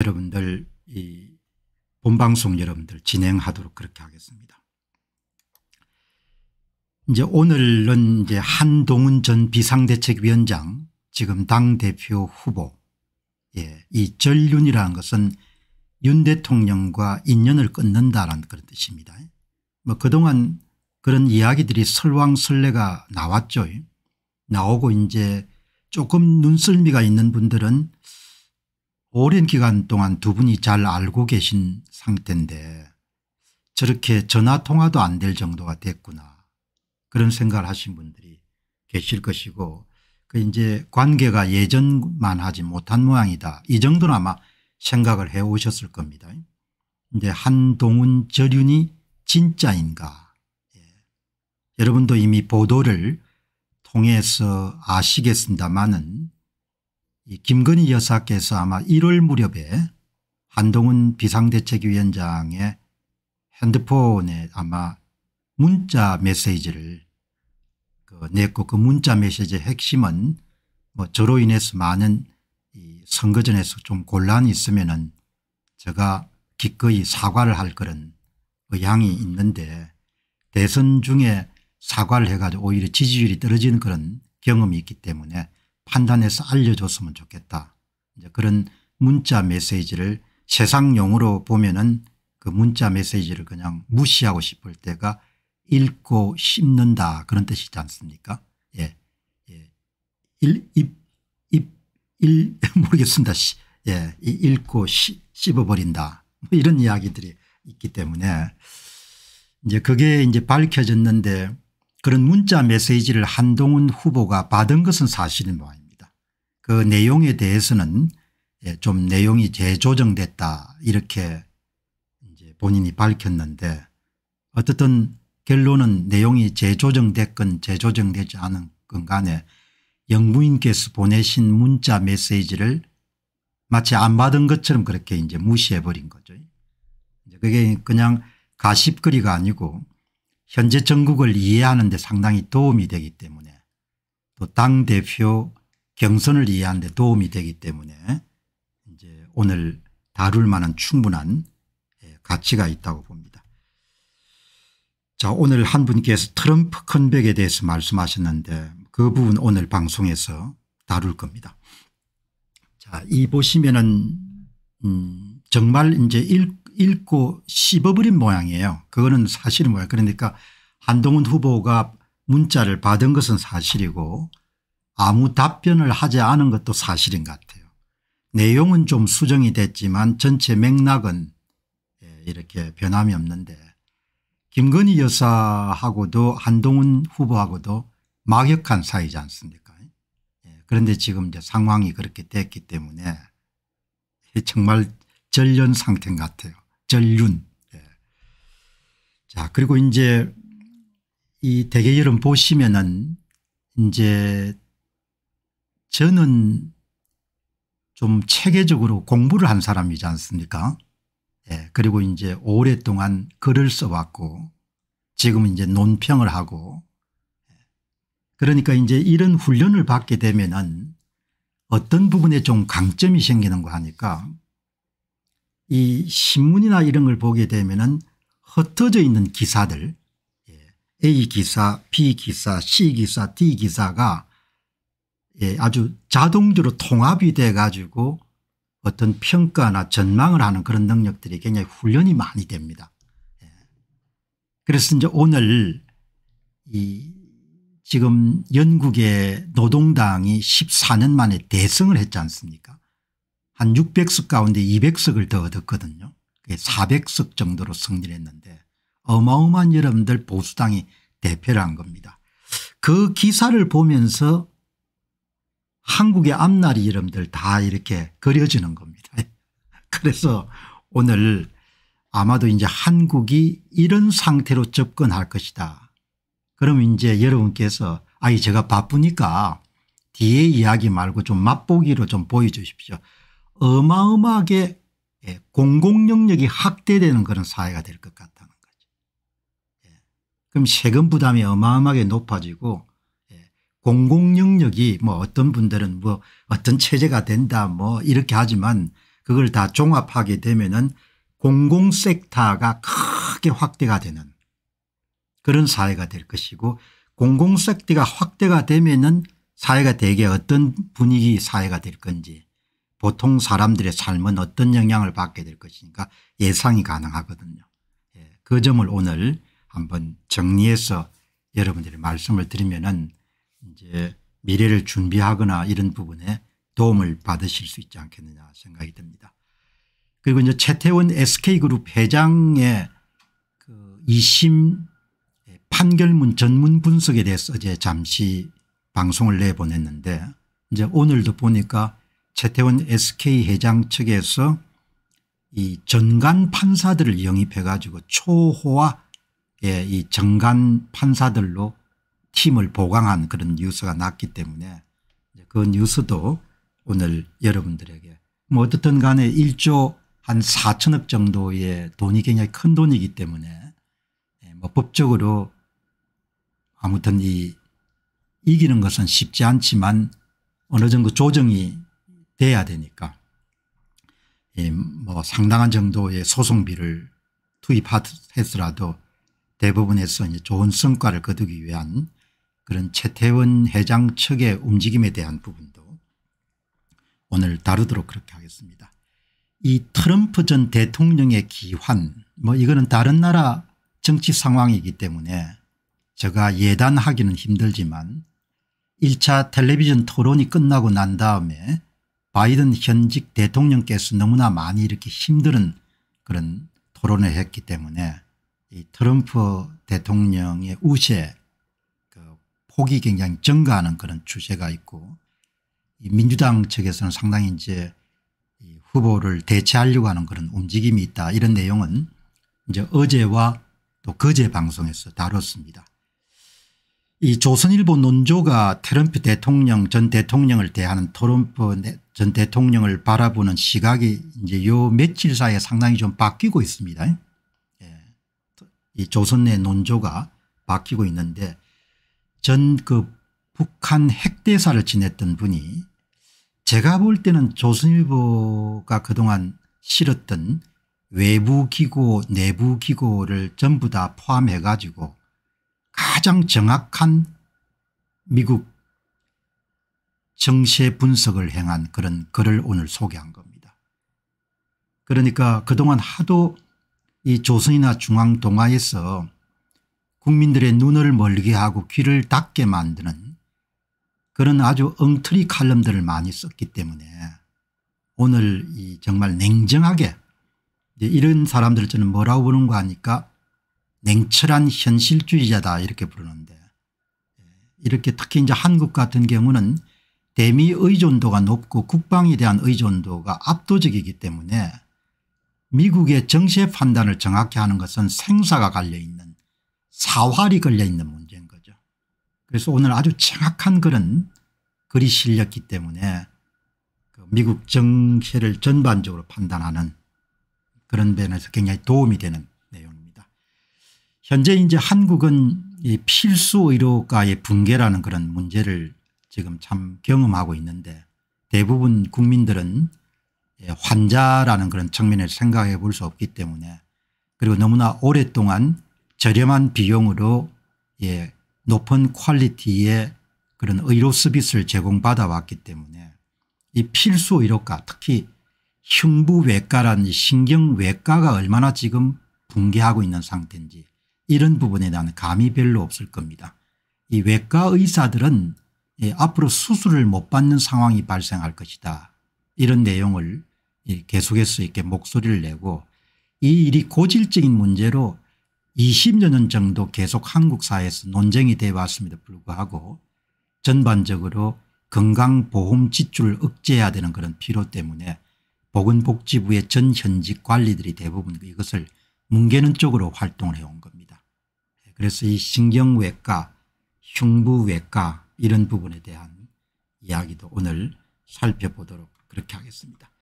여러분들 이 본방송 여러분들 진행하도록 그렇게 하겠습니다. 이제 오늘은 이제 한동훈 전 비상대책위원장 지금 당대표 후보 예, 이 전륜이라는 것은 윤 대통령과 인연을 끊는다라는 그런 뜻입니다. 뭐 그동안 그런 이야기들이 설왕설래가 나왔죠. 나오고 이제 조금 눈썰미가 있는 분들은 오랜 기간 동안 두 분이 잘 알고 계신 상태인데 저렇게 전화통화도 안 될 정도가 됐구나 그런 생각을 하신 분들이 계실 것이고 그 이제 관계가 예전만 하지 못한 모양이다 이 정도는 아마 생각을 해오셨을 겁니다. 이제 한동훈 절윤이 진짜인가 예. 여러분도 이미 보도를 통해서 아시겠습니다마는 이 김건희 여사께서 아마 1월 무렵에 한동훈 비상대책위원장의 핸드폰에 아마 문자 메시지를 그 냈고 그 문자 메시지의 핵심은 뭐 저로 인해서 많은 이 선거전에서 좀 곤란이 있으면은 제가 기꺼이 사과를 할 그런 의향이 있는데 대선 중에 사과를 해가지고 오히려 지지율이 떨어지는 그런 경험이 있기 때문에 판단해서 알려줬으면 좋겠다. 이제 그런 문자 메시지를 세상 용어로 보면은 그 문자 메시지를 그냥 무시하고 싶을 때가 읽고 씹는다 그런 뜻이지 않습니까? 예. 예. 일, 입, 입, 일, 모르겠습니다. 예. 읽고 씹, 씹어버린다. 뭐 이런 이야기들이 있기 때문에 이제 그게 이제 밝혀졌는데 그런 문자 메시지를 한동훈 후보가 받은 것은 사실인 모양입니다. 그 내용에 대해서는 예, 좀 내용이 재조정됐다 이렇게 이제 본인이 밝혔는데 어떻든 결론은 내용이 재조정됐건 재조정되지 않은 건 간에 영부인께서 보내신 문자 메시지를 마치 안 받은 것처럼 그렇게 이제 무시해버린 거죠. 그게 그냥 가십거리가 아니고 현재 전국을 이해하는 데 상당히 도움이 되기 때문에 또 당대표 경선을 이해하는 데 도움이 되기 때문에 이제 오늘 다룰 만한 충분한 예, 가치가 있다고 봅니다. 자 오늘 한 분께서 트럼프 컨백에 대해서 말씀하셨는데 그 부분 오늘 방송에서 다룰 겁니다. 자이 보시면은 음 정말 이제 읽고 씹어버린 모양이에요. 그거는 사실인 거예 그러니까 한동훈 후보가 문자를 받은 것은 사실이고 아무 답변을 하지 않은 것도 사실인 것 같아요. 내용은 좀 수정이 됐지만 전체 맥락은 예, 이렇게 변함이 없는데 김건희 여사하고도 한동훈 후보하고도 막역한 사이지 않습니까 예, 그런데 지금 이제 상황이 그렇게 됐기 때문에 정말 절연 상태 같아요. 박절윤. 예. 자, 그리고 이제 이 대개 여름 보시면은 이제 저는 좀 체계적으로 공부를 한 사람이지 않습니까? 예. 그리고 이제 오랫동안 글을 써왔고 지금은 이제 논평을 하고 예. 그러니까 이제 이런 훈련을 받게 되면은 어떤 부분에 좀 강점이 생기는 거 하니까 이 신문이나 이런 걸 보게 되면은 흩어져 있는 기사들 예, A 기사, B 기사, C 기사, D 기사가 예, 아주 자동적으로 통합이 돼 가지고 어떤 평가나 전망을 하는 그런 능력들이 굉장히 훈련이 많이 됩니다. 예. 그래서 이제 오늘 이 지금 영국의 노동당이 14년 만에 대승을 했지 않습니까 한 600석 가운데 200석을 더 얻었거든요. 400석 정도로 승리를 했는데 어마어마한 여러분들 보수당이 대표를 한 겁니다. 그 기사를 보면서 한국의 앞날이 여러분들 다 이렇게 그려지는 겁니다. 그래서 오늘 아마도 이제 한국이 이런 상태로 접근할 것이다. 그럼 이제 여러분께서 아이 제가 바쁘니까 뒤에 이야기 말고 좀 맛보기로 좀 보여주십시오. 어마어마하게 예, 공공 영역이 확대되는 그런 사회가 될 것 같다는 거죠. 예. 그럼 세금 부담이 어마어마하게 높아지고 예, 공공 영역이 뭐 어떤 분들은 뭐 어떤 체제가 된다 뭐 이렇게 하지만 그걸 다 종합하게 되면은 공공 섹터가 크게 확대가 되는 그런 사회가 될 것이고 공공 섹터가 확대가 되면은 사회가 대개 어떤 분위기 사회가 될 건지 보통 사람들의 삶은 어떤 영향을 받게 될 것인가 예상이 가능하거든요. 예, 그 점을 오늘 한번 정리해서 여러분들이 말씀을 드리면 이제 미래를 준비하거나 이런 부분에 도움을 받으실 수 있지 않겠느냐 생각이 듭니다. 그리고 이제 최태원 SK그룹 회장의 그 2심 예, 판결문 전문 분석에 대해서 어제 잠시 방송을 내보냈는데 이제 오늘도 보니까 최태원 SK 회장 측에서 이 전관 판사들을 영입해 가지고 초호화 예, 이전관 판사들로 팀을 보강한 그런 뉴스가 났기 때문에 그 뉴스도 오늘 여러분들에게 뭐 어떻든 간에 1조 한 4천억 정도의 돈이 굉장히 큰 돈이기 때문에 예, 뭐 법적으로 아무튼 이 이기는 것은 쉽지 않지만 어느 정도 조정이 돼야 되니까 뭐 상당한 정도의 소송비를 투입했으라도 대부분에서 이제 좋은 성과를 거두기 위한 그런 최태원 회장 측의 움직임에 대한 부분도 오늘 다루도록 그렇게 하겠습니다. 이 트럼프 전 대통령의 기환 뭐 이거는 다른 나라 정치 상황이기 때문에 제가 예단하기는 힘들지만 1차 텔레비전 토론이 끝나고 난 다음에 바이든 현직 대통령께서 너무나 많이 이렇게 힘든 그런 토론을 했기 때문에 이 트럼프 대통령의 우세 그 폭이 굉장히 증가하는 그런 추세가 있고 이 민주당 측에서는 상당히 이제 이 후보를 대체하려고 하는 그런 움직임이 있다 이런 내용은 이제 어제와 또 그제 방송에서 다뤘습니다. 이 조선일보 논조가 트럼프 대통령 전 대통령을 대하는 트럼프 전 대통령을 바라보는 시각이 이제 요 며칠 사이에 상당히 좀 바뀌고 있습니다. 예. 이 조선 내 논조가 바뀌고 있는데 전 그 북한 핵대사를 지냈던 분이 제가 볼 때는 조선일보가 그동안 실었던 외부기고 내부기고를 전부 다 포함해 가지고 가장 정확한 미국 정세 분석을 행한 그런 글을 오늘 소개한 겁니다. 그러니까 그동안 하도 이 조선이나 중앙동아에서 국민들의 눈을 멀게 하고 귀를 닫게 만드는 그런 아주 엉터리 칼럼들을 많이 썼기 때문에 오늘 이 정말 냉정하게 이런 사람들을 저는 뭐라고 보는가 하니까 냉철한 현실주의자다 이렇게 부르는데 이렇게 특히 이제 한국 같은 경우는 대미 의존도가 높고 국방에 대한 의존도가 압도적이기 때문에 미국의 정세 판단을 정확히 하는 것은 생사가 갈려있는 사활이 걸려있는 문제인 거죠. 그래서 오늘 아주 정확한 그런 글이 실렸기 때문에 그 미국 정세를 전반적으로 판단하는 그런 면에서 굉장히 도움이 되는 현재 이제 한국은 이 필수 의료가의 붕괴라는 그런 문제를 지금 참 경험하고 있는데 대부분 국민들은 예, 환자라는 그런 측면을 생각해 볼 수 없기 때문에 그리고 너무나 오랫동안 저렴한 비용으로 예, 높은 퀄리티의 그런 의료 서비스를 제공받아 왔기 때문에 이 필수 의료과 특히 흉부외과라는 신경외과가 얼마나 지금 붕괴하고 있는 상태인지 이런 부분에 대한 감이 별로 없을 겁니다. 이 외과 의사들은 예, 앞으로 수술을 못 받는 상황이 발생할 것이다. 이런 내용을 예, 계속해서 이렇게 목소리를 내고 이 일이 고질적인 문제로 20여 년 정도 계속 한국 사회에서 논쟁이 되어 왔음에도 불구하고 전반적으로 건강보험 지출을 억제해야 되는 그런 필요 때문에 보건복지부의 전 현직 관리들이 대부분 이것을 뭉개는 쪽으로 활동을 해온 겁니다. 그래서 이 신경외과 흉부외과 이런 부분에 대한 이야기도 오늘 살펴보도록 그렇게 하겠습니다.